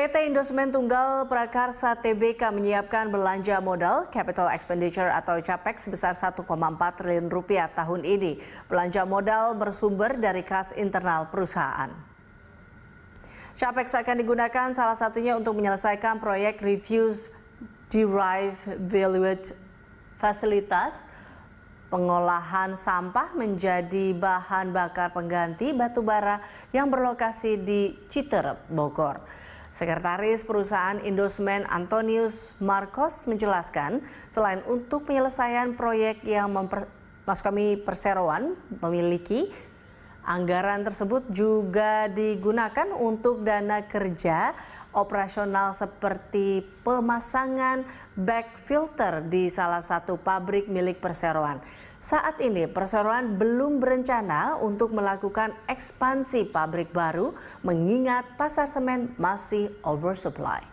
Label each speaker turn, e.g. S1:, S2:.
S1: PT Indosmen Tunggal Prakarsa TBK menyiapkan belanja modal capital expenditure atau CAPEX sebesar 1,4 triliun rupiah tahun ini. Belanja modal bersumber dari kas internal perusahaan. CAPEX akan digunakan salah satunya untuk menyelesaikan proyek Reviews Derived Valued Facilitas, pengolahan sampah menjadi bahan bakar pengganti batu bara yang berlokasi di Citerep, Bogor. Sekretaris Perusahaan Indosmen Antonius Marcos menjelaskan, selain untuk penyelesaian proyek yang memper, maksud kami perseroan memiliki, anggaran tersebut juga digunakan untuk dana kerja operasional seperti pemasangan back filter di salah satu pabrik milik perseroan. Saat ini perseroan belum berencana untuk melakukan ekspansi pabrik baru mengingat pasar semen masih oversupply.